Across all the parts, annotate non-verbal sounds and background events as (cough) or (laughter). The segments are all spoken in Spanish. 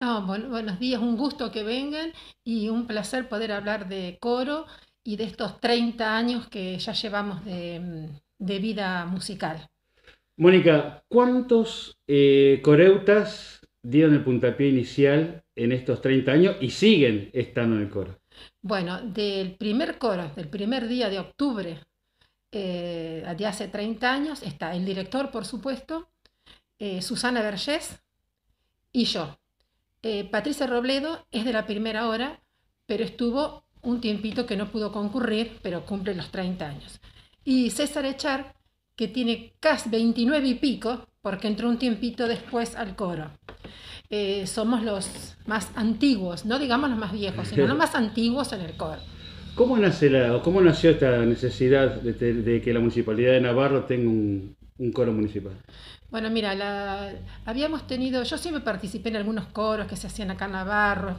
Ah, buenos días, un gusto que vengan y un placer poder hablar de coro y de estos 30 años que ya llevamos de, mm, vida musical. Mónica, ¿cuántos eh, coreutas dieron el puntapié inicial en estos 30 años y siguen estando en el coro? Bueno, del primer coro, del primer día de octubre eh, de hace 30 años, está el director, por supuesto, eh, Susana Vergés y yo. Eh, Patricia Robledo es de la primera hora, pero estuvo un tiempito que no pudo concurrir, pero cumple los 30 años. Y César Echar, que tiene casi 29 y pico, porque entró un tiempito después al coro. Eh, somos los más antiguos, no digamos los más viejos, sino los más (laughs) antiguos en el coro. ¿Cómo, nace cómo nació esta necesidad de, que la Municipalidad de Navarro tenga un, un coro municipal? Bueno, mira, la, habíamos tenido, yo siempre participé en algunos coros que se hacían acá en Navarro,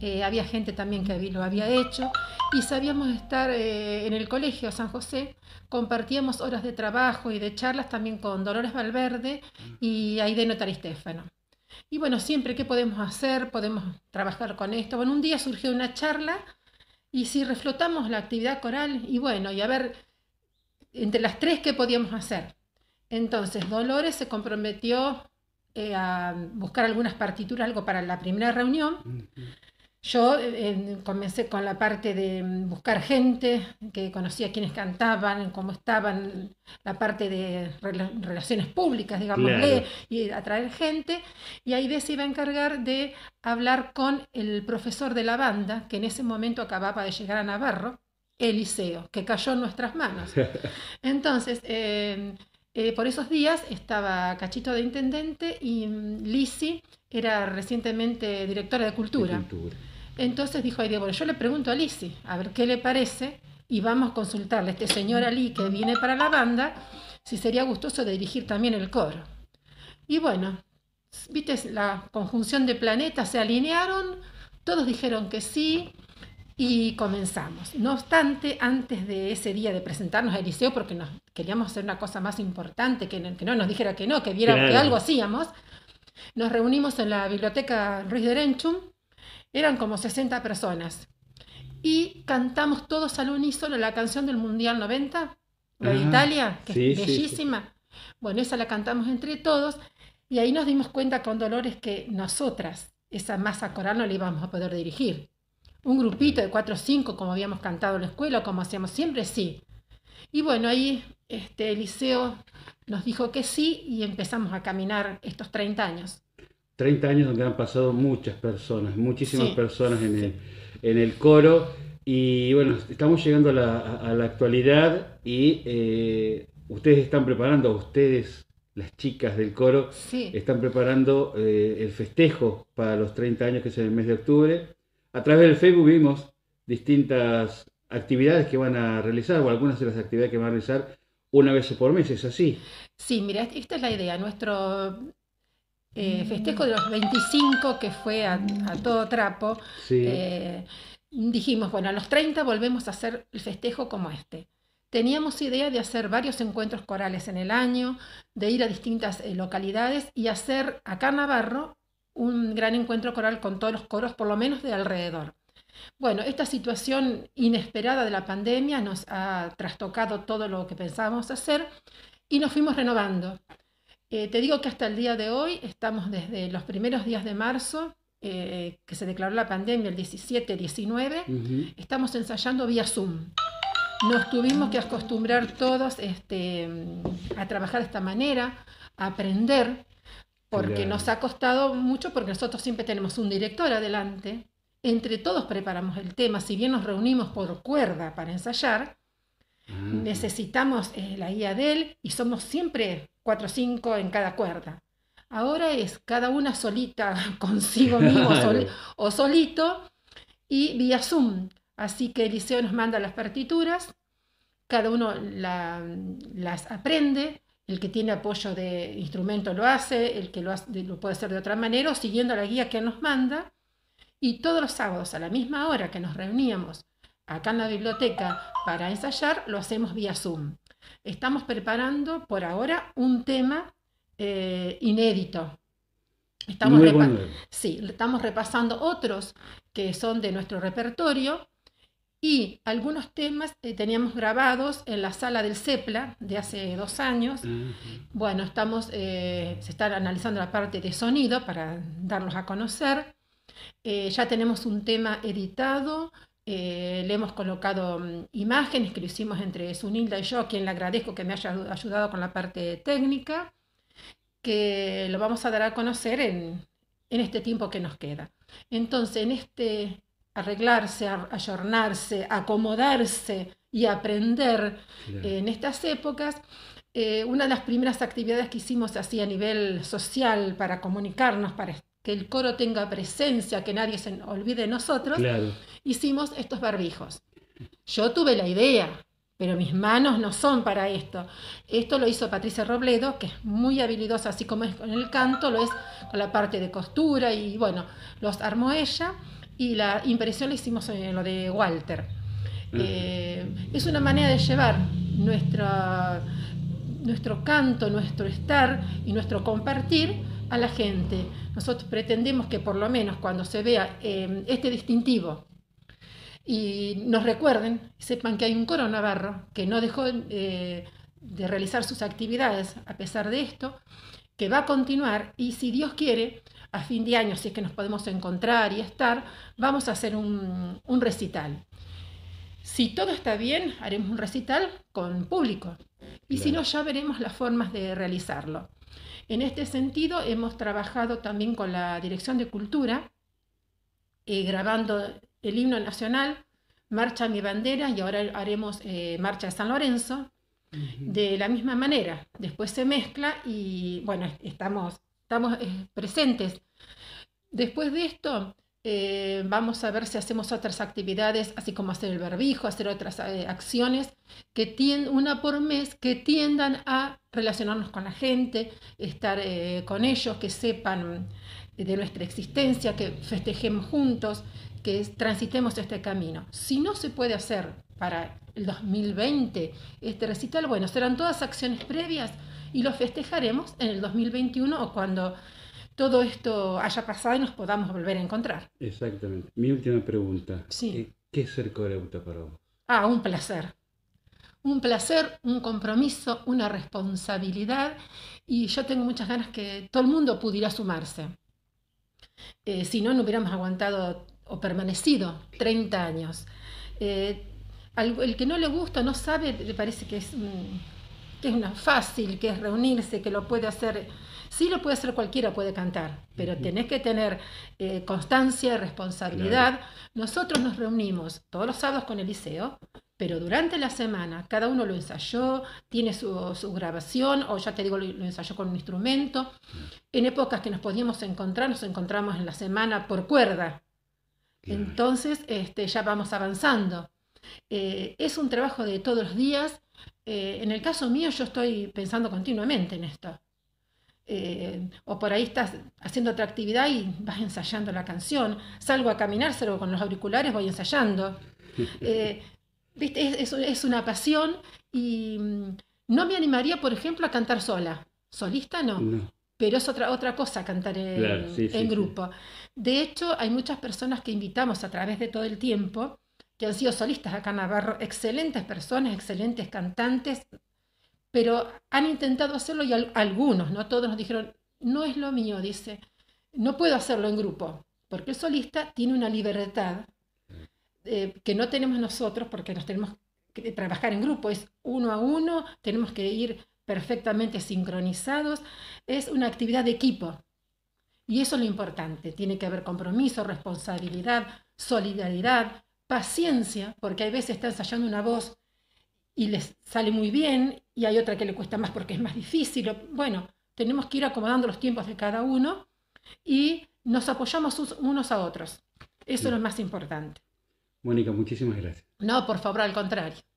eh, había gente también que lo había hecho, y sabíamos estar eh, en el colegio San José, compartíamos horas de trabajo y de charlas también con Dolores Valverde y de Notaristefano. Y bueno, siempre, ¿qué podemos hacer? ¿Podemos trabajar con esto? Bueno, un día surgió una charla y si reflotamos la actividad coral, y bueno, y a ver, entre las tres, ¿qué podíamos hacer? Entonces, Dolores se comprometió eh, a buscar algunas partituras, algo para la primera reunión. Yo eh, comencé con la parte de mm, buscar gente, que conocía quienes cantaban, cómo estaban, la parte de relaciones públicas, digamos, y atraer gente. Y ahí se iba a encargar de hablar con el profesor de la banda, que en ese momento acababa de llegar a Navarro, Eliseo, que cayó en nuestras manos. (laughs) Entonces, em, eh, por esos días estaba Cachito de intendente y mm, Lisi era recientemente directora de cultura. Entonces dijo, a Diego, bueno, yo le pregunto a Lisi a ver qué le parece y vamos a consultarle a este señor Ali que viene para la banda si sería gustoso dirigir también el coro. Y bueno, viste la conjunción de planetas, se alinearon, todos dijeron que sí, y comenzamos. No obstante, antes de ese día de presentarnos a Eliseo, porque nos queríamos hacer una cosa más importante, que, que no nos dijera que no, que viera que algo hacíamos, nos reunimos en la biblioteca Ruiz de Renchum, eran como 60 personas, y cantamos todos al unísono la canción del Mundial 90, la de ah, Italia, que es bellísima. Bueno, esa la cantamos entre todos, y ahí nos dimos cuenta con Dolores que nosotras, esa masa coral, no la íbamos a poder dirigir. Un grupito de cuatro o cinco, como habíamos cantado en la escuela, como hacíamos siempre, sí. Y bueno, ahí este, Eliseo nos dijo que sí y empezamos a caminar estos 30 años. 30 años donde han pasado muchas personas, muchísimas personas en, el, coro. Y bueno, estamos llegando a la, actualidad y eh, ustedes están preparando, ustedes, las chicas del coro, están preparando eh, el festejo para los 30 años que es en el mes de octubre. A través del Facebook vimos distintas actividades que van a realizar o algunas de las actividades que van a realizar una vez por mes, ¿es así? Sí, mira, esta es la idea. Nuestro eh, festejo de los 25, que fue a, todo trapo, eh, dijimos, bueno, a los 30 volvemos a hacer el festejo como este. Teníamos idea de hacer varios encuentros corales en el año, de ir a distintas eh, localidades y hacer acá en Navarro un gran encuentro coral con todos los coros, por lo menos de alrededor. Bueno, esta situación inesperada de la pandemia nos ha trastocado todo lo que pensábamos hacer y nos fuimos renovando. Eh, te digo que hasta el día de hoy estamos desde los primeros días de marzo, eh, que se declaró la pandemia el 17-19, estamos ensayando vía Zoom. Nos tuvimos que acostumbrar todos este, a trabajar de esta manera, a aprender, porque nos ha costado mucho, porque nosotros siempre tenemos un director adelante, entre todos preparamos el tema, si bien nos reunimos por cuerda para ensayar, mm. necesitamos eh, la guía de él y somos siempre cuatro o cinco en cada cuerda. Ahora es cada una solita (laughs) consigo mismo (laughs) o solito y vía Zoom. Así que Eliseo nos manda las partituras, cada uno las aprende, el que tiene apoyo de instrumento lo hace, el que lo, lo puede hacer de otra manera, siguiendo la guía que nos manda. Y todos los sábados a la misma hora que nos reuníamos acá en la biblioteca para ensayar, lo hacemos vía Zoom. Estamos preparando por ahora un tema eh, inédito. Estamos, sí, estamos repasando otros que son de nuestro repertorio y algunos temas que eh, teníamos grabados en la sala del CEPLA de hace dos años. Bueno, estamos, eh, se está analizando la parte de sonido para darlos a conocer. Eh, ya tenemos un tema editado, eh, le hemos colocado mm, imágenes que lo hicimos entre Sunilda y yo, a quien le agradezco que me haya ayudado con la parte técnica, que lo vamos a dar a conocer en, este tiempo que nos queda. Entonces, en este arreglarse, ayornarse, acomodarse y aprender en estas épocas, eh, una de las primeras actividades que hicimos así a nivel social para comunicarnos, para que el coro tenga presencia, que nadie se olvide de nosotros, hicimos estos barbijos. Yo tuve la idea, pero mis manos no son para esto. Esto lo hizo Patricia Robledo, que es muy habilidosa, así como es con el canto, lo es con la parte de costura y bueno, los armó ella y la impresión la hicimos en lo de Walter. Mm. Eh, es una manera de llevar nuestro canto, nuestro estar y nuestro compartir a la gente, nosotros pretendemos que por lo menos cuando se vea eh, este distintivo y nos recuerden, sepan que hay un coro navarro que no dejó eh, de realizar sus actividades a pesar de esto, que va a continuar y si Dios quiere, a fin de año, si es que nos podemos encontrar y estar, vamos a hacer un, recital. Si todo está bien, haremos un recital con público. Y si no, ya veremos las formas de realizarlo. En este sentido, hemos trabajado también con la Dirección de Cultura, eh, grabando el himno nacional, Marcha Mi Bandera, y ahora haremos eh, Marcha de San Lorenzo, de la misma manera. Después se mezcla y, bueno, estamos, estamos eh, presentes. Después de esto, eh, vamos a ver si hacemos otras actividades, así como hacer el barbijo, hacer otras eh, acciones, que una por mes, que tiendan a relacionarnos con la gente, estar eh, con ellos, que sepan de nuestra existencia, que festejemos juntos, que transitemos este camino. Si no se puede hacer para el 2020 este recital, bueno, serán todas acciones previas y lo festejaremos en el 2021 o cuando todo esto haya pasado y nos podamos volver a encontrar. Exactamente. Mi última pregunta. Eh, ¿Qué es ser coreuta para vos? Ah, un placer. Un placer, un compromiso, una responsabilidad y yo tengo muchas ganas que todo el mundo pudiera sumarse. Eh, si no, no hubiéramos aguantado o permanecido 30 años. Eh, el que no le gusta, no sabe, le parece que es que es una fácil, que es reunirse, que lo puede hacer, sí lo puede hacer cualquiera, puede cantar, pero tenés que tener constancia eh, constancia, responsabilidad. Nosotros nos reunimos todos los sábados con el liceo, pero durante la semana cada uno lo ensayó, tiene su, grabación, o ya te digo, lo, ensayó con un instrumento. Mm. En épocas que nos podíamos encontrar, nos encontramos en la semana por cuerda. Entonces este, ya vamos avanzando. Eh, es un trabajo de todos los días eh, en el caso mío yo estoy pensando continuamente en esto. Eh, o por ahí estás haciendo otra actividad y vas ensayando la canción. Salgo a caminar, salgo con los auriculares, voy ensayando. (laughs) Eh, es, una pasión y mm, no me animaría, por ejemplo, a cantar sola. Solista no. Pero es otra, otra cosa cantar en, grupo. De hecho, hay muchas personas que invitamos a través de todo el tiempo que han sido solistas acá en Navarro, excelentes personas, excelentes cantantes, pero han intentado hacerlo y algunos, no todos nos dijeron, no es lo mío, dice, no puedo hacerlo en grupo, porque el solista tiene una libertad eh, que no tenemos nosotros porque nos tenemos que trabajar en grupo, es uno a uno, tenemos que ir perfectamente sincronizados, es una actividad de equipo. Y eso es lo importante, tiene que haber compromiso, responsabilidad, solidaridad, paciencia, porque hay veces está ensayando una voz y les sale muy bien y hay otra que le cuesta más porque es más difícil. Bueno, tenemos que ir acomodando los tiempos de cada uno y nos apoyamos unos a otros. Eso es lo más importante. Mónica, muchísimas gracias. No, por favor, al contrario.